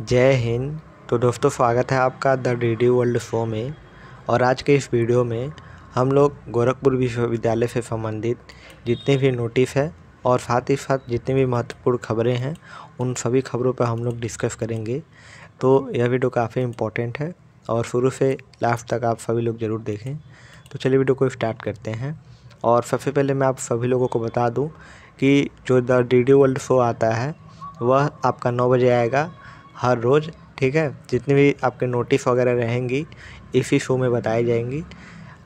जय हिंद तो दोस्तों स्वागत है आपका द रेडियो वर्ल्ड शो में और आज के इस वीडियो में हम लोग गोरखपुर विश्वविद्यालय से संबंधित जितने भी नोटिस है और साथ ही साथ जितनी भी महत्वपूर्ण खबरें हैं उन सभी खबरों पर हम लोग डिस्कस करेंगे तो यह वीडियो काफ़ी इम्पोर्टेंट है और शुरू से लास्ट तक आप सभी लोग ज़रूर देखें तो चलिए वीडियो को स्टार्ट करते हैं और सबसे पहले मैं आप सभी लोगों को बता दूं कि जो the D D world show आता है वह आपका नौ बजे आएगा हर रोज़ ठीक है जितनी भी आपके नोटिस वगैरह रहेंगी इसी शो में बताई जाएंगी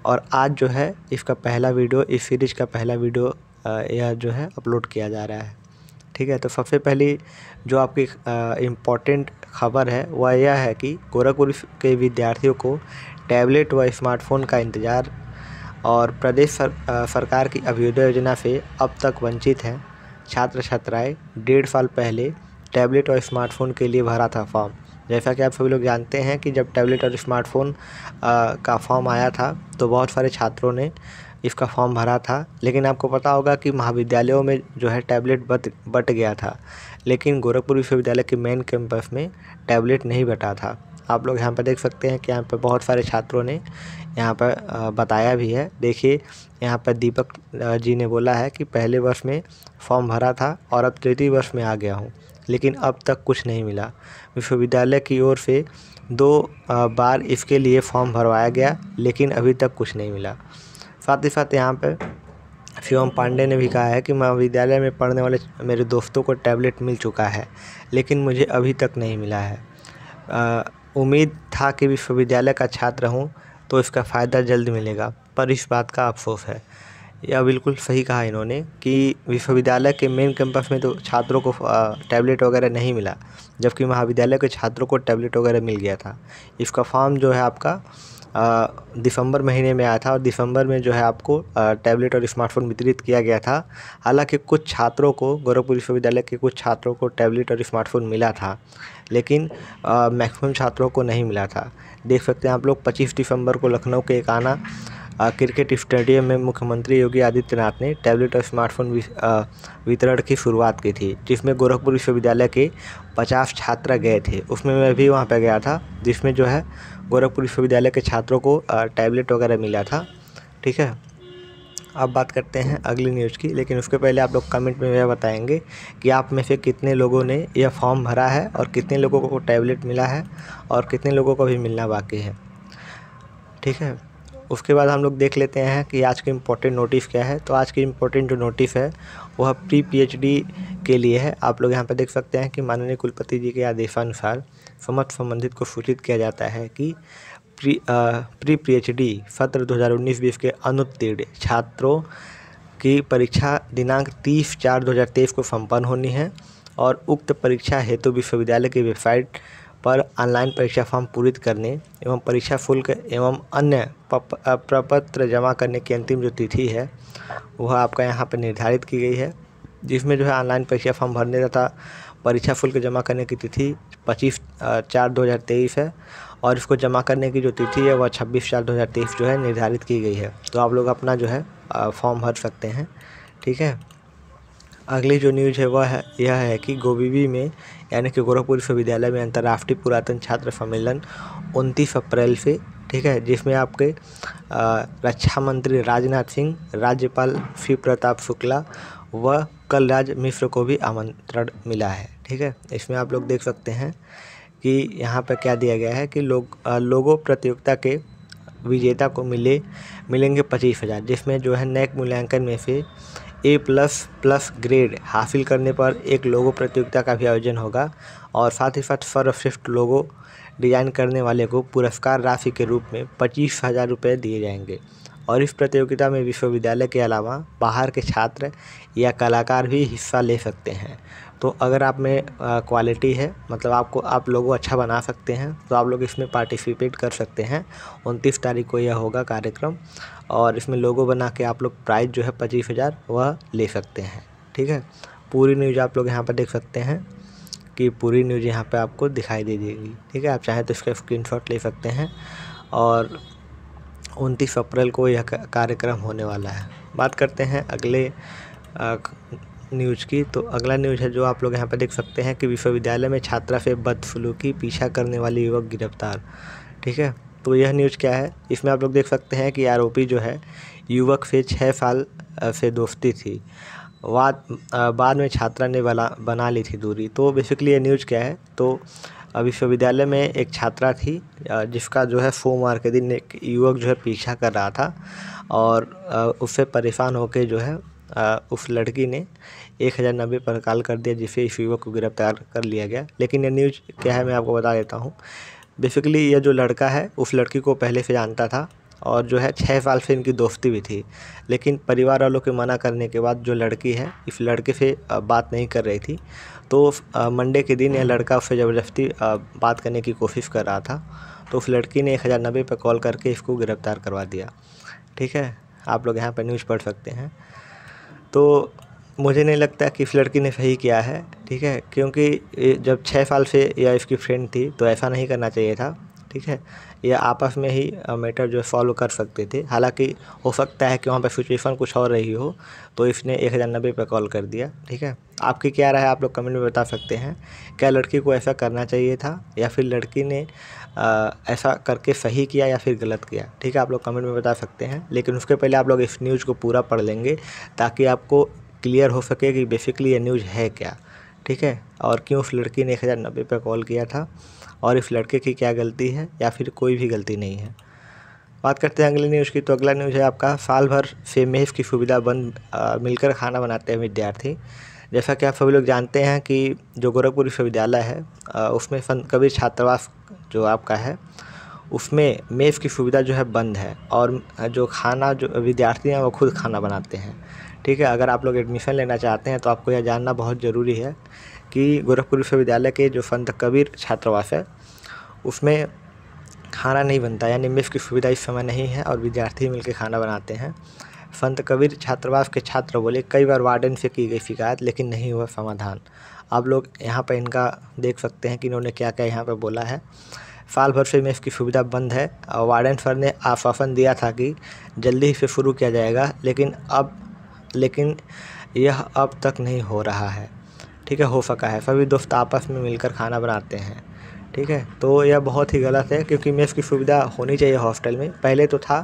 और आज जो है इसका पहला वीडियो इस सीरीज़ का पहला वीडियो यह जो है अपलोड किया जा रहा है ठीक है तो सबसे पहली जो आपकी इम्पॉर्टेंट खबर है वह यह है कि गोरखपुर के विद्यार्थियों को टैबलेट व स्मार्टफोन का इंतज़ार और प्रदेश सर, आ, सरकार की अभ्युदय योजना से अब तक वंचित हैं छात्र छात्राएं डेढ़ साल पहले टैबलेट और स्मार्टफ़ोन के लिए भरा था फॉर्म जैसा कि आप सभी लोग जानते हैं कि जब टैबलेट और स्मार्टफ़ोन का फॉर्म आया था तो बहुत सारे छात्रों ने इसका फॉर्म भरा था लेकिन आपको पता होगा कि महाविद्यालयों में जो है टैबलेट बट बट गया था लेकिन गोरखपुर विश्वविद्यालय के मेन कैंपस में टैबलेट नहीं बटा था आप लोग यहाँ पर देख सकते हैं कि यहाँ पर बहुत सारे छात्रों ने यहाँ पर बताया भी है देखिए यहाँ पर दीपक जी ने बोला है कि पहले वर्ष में फॉर्म भरा था और अब तृतीय वर्ष में आ गया हूँ लेकिन अब तक कुछ नहीं मिला विश्वविद्यालय की ओर से दो बार इसके लिए फॉर्म भरवाया गया लेकिन अभी तक कुछ नहीं मिला साथ ही साथ यहाँ पर शिवम पांडे ने भी कहा है कि महाविद्यालय में पढ़ने वाले मेरे दोस्तों को टैबलेट मिल चुका है लेकिन मुझे अभी तक नहीं मिला है उम्मीद था कि विश्वविद्यालय का छात्र हूँ तो इसका फ़ायदा जल्द मिलेगा पर इस बात का अफसोस है या बिल्कुल सही कहा इन्होंने कि विश्वविद्यालय के मेन कैंपस में तो छात्रों को टैबलेट वगैरह नहीं मिला जबकि महाविद्यालय के छात्रों को टैबलेट वगैरह मिल गया था इसका फॉर्म जो है आपका दिसंबर महीने में आया था और दिसंबर में जो है आपको टैबलेट और स्मार्टफोन वितरित किया गया था हालांकि कुछ छात्रों को गोरखपुर विश्वविद्यालय के कुछ छात्रों को टैबलेट और स्मार्टफोन मिला था लेकिन मैक्सिमम छात्रों को नहीं मिला था देख सकते हैं आप लोग 25 दिसंबर को लखनऊ के एक आना क्रिकेट स्टेडियम में मुख्यमंत्री योगी आदित्यनाथ ने टैबलेट और स्मार्टफोन वितरण की शुरुआत की थी जिसमें गोरखपुर विश्वविद्यालय के पचास छात्र गए थे उसमें मैं भी वहाँ पर गया था जिसमें जो है गोरखपुर विश्वविद्यालय के छात्रों को टैबलेट वगैरह मिला था ठीक है अब बात करते हैं अगली न्यूज़ की लेकिन उसके पहले आप लोग कमेंट में यह बताएंगे कि आप में से कितने लोगों ने यह फॉर्म भरा है और कितने लोगों को टैबलेट मिला है और कितने लोगों को भी मिलना बाकी है ठीक है उसके बाद हम लोग देख लेते हैं कि आज के इम्पोर्टेंट नोटिस क्या है तो आज की इम्पोर्टेंट जो नोटिस है वह प्री पीएचडी के लिए है आप लोग यहाँ पर देख सकते हैं कि माननीय कुलपति जी के आदेशानुसार समस्त संबंधित को सूचित किया जाता है कि प्री प्री पी सत्र दो हज़ार के अनुत्तीर्ण छात्रों की परीक्षा दिनांक तीस चार दो को संपन्न होनी है और उक्त परीक्षा हेतु विश्वविद्यालय की वेबसाइट पर ऑनलाइन परीक्षा फॉर्म पूरी करने एवं परीक्षा शुल्क एवं अन्य प्रपत्र जमा करने की अंतिम जो तिथि है वह आपका यहाँ पर निर्धारित की गई है जिसमें जो है ऑनलाइन परीक्षा फॉर्म भरने तथा परीक्षा शुल्क जमा करने की तिथि पच्चीस चार दो है और इसको जमा करने की जो तिथि है वह छब्बीस चार दो जो है निर्धारित की गई है तो आप लोग अपना जो है फॉर्म भर सकते हैं ठीक है अगली जो न्यूज है वह है यह है कि गोबीबी में यानी कि गोरखपुर विश्वविद्यालय में अंतर्राष्ट्रीय पुरातन छात्र सम्मेलन उनतीस अप्रैल से ठीक है जिसमें आपके रक्षा मंत्री राजनाथ सिंह राज्यपाल शिव प्रताप शुक्ला व कलराज मिश्र को भी आमंत्रण मिला है ठीक है इसमें आप लोग देख सकते हैं कि यहाँ पर क्या दिया गया है कि लोग लोगों प्रतियोगिता के विजेता को मिले मिलेंगे पच्चीस हज़ार जिसमें जो है नैक मूल्यांकन में से ए प्लस प्लस ग्रेड हासिल करने पर एक लोगो प्रतियोगिता का भी आयोजन होगा और साथ ही साथ सर्वश्रेष्ठ लोगो डिज़ाइन करने वाले को पुरस्कार राशि के रूप में पच्चीस हज़ार रुपये दिए जाएंगे और इस प्रतियोगिता में विश्वविद्यालय के अलावा बाहर के छात्र या कलाकार भी हिस्सा ले सकते हैं तो अगर आप में क्वालिटी है मतलब आपको आप लोगों अच्छा बना सकते हैं तो आप लोग इसमें पार्टिसिपेट कर सकते हैं उनतीस तारीख को यह होगा कार्यक्रम और इसमें लोगो बना के आप लोग प्राइज़ जो है पच्चीस हज़ार वह ले सकते हैं ठीक है पूरी न्यूज़ आप लोग यहाँ पर देख सकते हैं कि पूरी न्यूज़ यहाँ पर आपको दिखाई दे देगी ठीक है आप चाहें तो इसका स्क्रीन ले सकते हैं और उनतीस अप्रैल को यह कार्यक्रम होने वाला है बात करते हैं अगले न्यूज की तो अगला न्यूज है जो आप लोग यहाँ पर देख सकते हैं कि विश्वविद्यालय में छात्रा से बदसलूकी पीछा करने वाले युवक गिरफ्तार ठीक है तो यह न्यूज़ क्या है इसमें आप लोग देख सकते हैं कि आरोपी जो है युवक से छः साल से दोस्ती थी बाद बाद में छात्रा ने बना बना ली थी दूरी तो बेसिकली ये न्यूज़ क्या है तो विश्वविद्यालय में एक छात्रा थी जिसका जो है सोमवार के दिन एक युवक जो है पीछा कर रहा था और उससे परेशान होकर जो है आ, उस लड़की ने एक हज़ार नब्बे पर कॉल कर दिया जिससे इस युवक को गिरफ्तार कर लिया गया लेकिन यह न्यूज़ क्या है मैं आपको बता देता हूँ बेसिकली यह जो लड़का है उस लड़की को पहले से जानता था और जो है छः साल से इनकी दोस्ती भी थी लेकिन परिवार वालों के मना करने के बाद जो लड़की है इस लड़के से बात नहीं कर रही थी तो मंडे के दिन यह लड़का उससे ज़बरदस्ती बात करने की कोशिश कर रहा था तो उस लड़की ने एक हज़ार नब्बे पर कॉल करके इसको गिरफ़्तार करवा दिया ठीक है आप लोग यहाँ पर न्यूज़ पढ़ सकते हैं तो मुझे नहीं लगता कि इस लड़की ने सही किया है ठीक है क्योंकि जब छः साल से यह इसकी फ्रेंड थी तो ऐसा नहीं करना चाहिए था ठीक है या आपस में ही मैटर जो है सॉल्व कर सकते थे हालांकि हो सकता है कि वहाँ पर सिचुएशन कुछ और रही हो तो इसने एक हज़ार नब्बे पर कॉल कर दिया ठीक है आपकी क्या राय आप लोग कमेंट में बता सकते हैं क्या लड़की को ऐसा करना चाहिए था या फिर लड़की ने आ, ऐसा करके सही किया या फिर गलत किया ठीक है आप लोग कमेंट में बता सकते हैं लेकिन उसके पहले आप लोग इस न्यूज़ को पूरा पढ़ लेंगे ताकि आपको क्लियर हो सके कि बेसिकली ये न्यूज़ है क्या ठीक है और क्यों उस लड़की ने एक हज़ार नब्बे पर कॉल किया था और इस लड़के की क्या गलती है या फिर कोई भी गलती नहीं है बात करते हैं अगले न्यूज़ की तो अगला न्यूज़ है आपका साल भर से मेज़ की सुविधा बंद मिलकर खाना बनाते हैं विद्यार्थी जैसा कि आप सभी लोग जानते हैं कि जो गोरखपुर विश्वविद्यालय है आ, उसमें संत कबीर छात्रावास जो आपका है उसमें मेज़ की सुविधा जो है बंद है और जो खाना जो विद्यार्थी हैं वो खुद खाना बनाते हैं ठीक है अगर आप लोग एडमिशन लेना चाहते हैं तो आपको यह जानना बहुत ज़रूरी है कि गोरखपुर विश्वविद्यालय के जो संत कबीर छात्रावास है उसमें खाना नहीं बनता यानी मेस की सुविधा इस समय नहीं है और विद्यार्थी मिलकर खाना बनाते हैं संत कबीर छात्रावास के छात्र बोले कई बार वार्डन से की गई शिकायत लेकिन नहीं हुआ समाधान आप लोग यहाँ पर इनका देख सकते हैं कि इन्होंने क्या क्या यहाँ पर बोला है साल भर से मेफ की सुविधा बंद है और वार्डन सर ने आश्वासन दिया था कि जल्दी ही से शुरू किया जाएगा लेकिन अब लेकिन यह अब तक नहीं हो रहा है ठीक है हो सका है सभी दोस्त आपस में मिलकर खाना बनाते हैं ठीक है तो यह बहुत ही गलत है क्योंकि मेस की सुविधा होनी चाहिए हॉस्टल में पहले तो था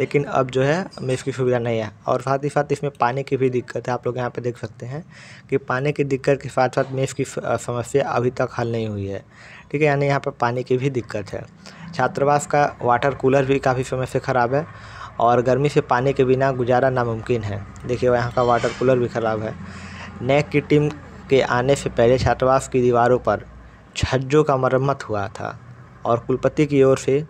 लेकिन अब जो है मेस की सुविधा नहीं है और साथ ही साथ इसमें पानी की भी दिक्कत है आप लोग यहाँ पे देख सकते हैं कि पानी की दिक्कत के साथ साथ मेस की समस्या अभी तक हल नहीं हुई है ठीक है यानी यहाँ पर पानी की भी दिक्कत है छात्रावास का वाटर कूलर भी काफ़ी समय से ख़राब है और गर्मी से पानी के बिना गुजारा नामुमकिन है देखिए यहाँ का वाटर कूलर भी ख़राब है नैक की टीम के आने से पहले छात्रावास की दीवारों पर छज्जों का मरम्मत हुआ था और कुलपति की ओर से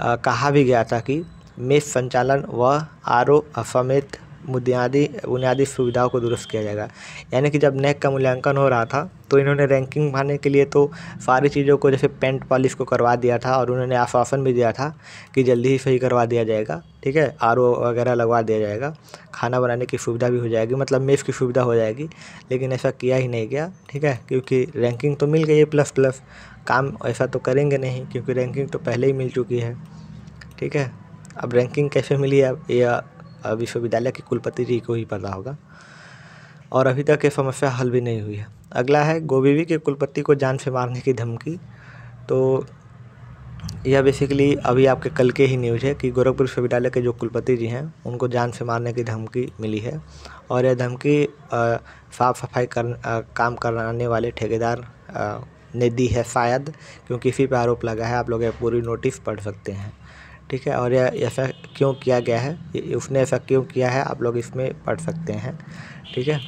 आ, कहा भी गया था कि मेस संचालन व आर ओ समेत बुनियादी बुनियादी सुविधाओं को दुरुस्त किया जाएगा यानी कि जब नेक का मूल्यांकन हो रहा था तो इन्होंने रैंकिंग पाने के लिए तो सारी चीज़ों को जैसे पेंट पॉलिश को करवा दिया था और उन्होंने आश्वासन भी दिया था कि जल्दी ही सही करवा दिया जाएगा ठीक है आर वगैरह लगवा दिया जाएगा खाना बनाने की सुविधा भी हो जाएगी मतलब मेज़ की सुविधा हो जाएगी लेकिन ऐसा किया ही नहीं गया ठीक है क्योंकि रैंकिंग तो मिल गई है प्लस प्लस काम ऐसा तो करेंगे नहीं क्योंकि रैंकिंग तो पहले ही मिल चुकी है ठीक है अब रैंकिंग कैसे मिली अब यह विश्वविद्यालय के कुलपति जी को ही पता होगा और अभी तक ये समस्या हल भी नहीं हुई है अगला है गोबीवी के कुलपति को जान से मारने की धमकी तो यह बेसिकली अभी आपके कल के ही न्यूज़ है कि गोरखपुर विश्वविद्यालय के जो कुलपति जी हैं उनको जान से मारने की धमकी मिली है और यह धमकी साफ सफाई कर आ, काम कराने वाले ठेकेदार ने दी है शायद क्योंकि इसी पर आरोप लगा है आप लोग यह पूरी नोटिस पढ़ सकते हैं ठीक है और यह ऐसा क्यों किया गया है उसने ऐसा क्यों किया है आप लोग इसमें पढ़ सकते हैं ठीक है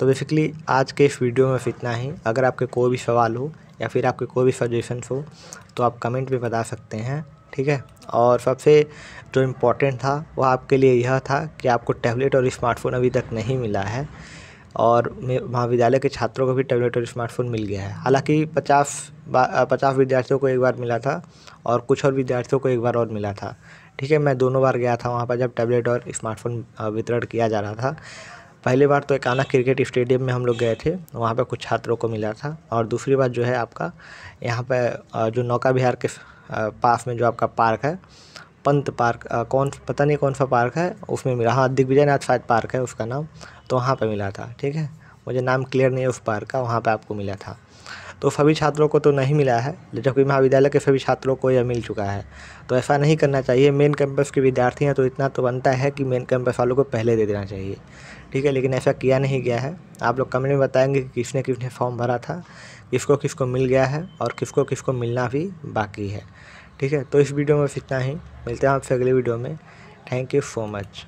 तो बेसिकली आज के इस वीडियो में इतना ही अगर आपके कोई भी सवाल हो या फिर आपके कोई भी सजेशन हो तो आप कमेंट में बता सकते हैं ठीक है और सबसे जो इम्पोर्टेंट था वो आपके लिए यह था कि आपको टैबलेट और स्मार्टफोन अभी तक नहीं मिला है और महाविद्यालय के छात्रों को भी टैबलेट और स्मार्टफ़ोन मिल गया है हालांकि पचास पचास विद्यार्थियों को एक बार मिला था और कुछ और विद्यार्थियों को एक बार और मिला था ठीक है मैं दोनों बार गया था वहाँ पर जब टैबलेट और स्मार्टफ़ोन वितरण किया जा रहा था पहली बार तो एकाना क्रिकेट स्टेडियम में हम लोग गए थे वहाँ पर कुछ छात्रों को मिला था और दूसरी बार जो है आपका यहाँ पर जो नौका बिहार के पास में जो आपका पार्क है पंत पार्क आ, कौन पता नहीं कौन सा पार्क है उसमें मिला हाँ दिग्विजय नाथ शायद पार्क है उसका नाम तो वहाँ पर मिला था ठीक है मुझे नाम क्लियर नहीं है उस पार्क का वहाँ पर आपको मिला था तो सभी छात्रों को तो नहीं मिला है जबकि महाविद्यालय के सभी छात्रों को यह मिल चुका है तो ऐसा नहीं करना चाहिए मेन कैंपस के विद्यार्थी हैं तो इतना तो बनता है कि मेन कैंपस वालों को पहले दे देना चाहिए ठीक है लेकिन ऐसा किया नहीं गया है आप लोग कमेंट में बताएंगे कि किसने किसने फॉर्म भरा था किसको किसको मिल गया है और किसको किसको मिलना भी बाकी है ठीक है तो इस वीडियो में फिर इतना ही मिलते हैं आपसे अगले वीडियो में थैंक यू सो मच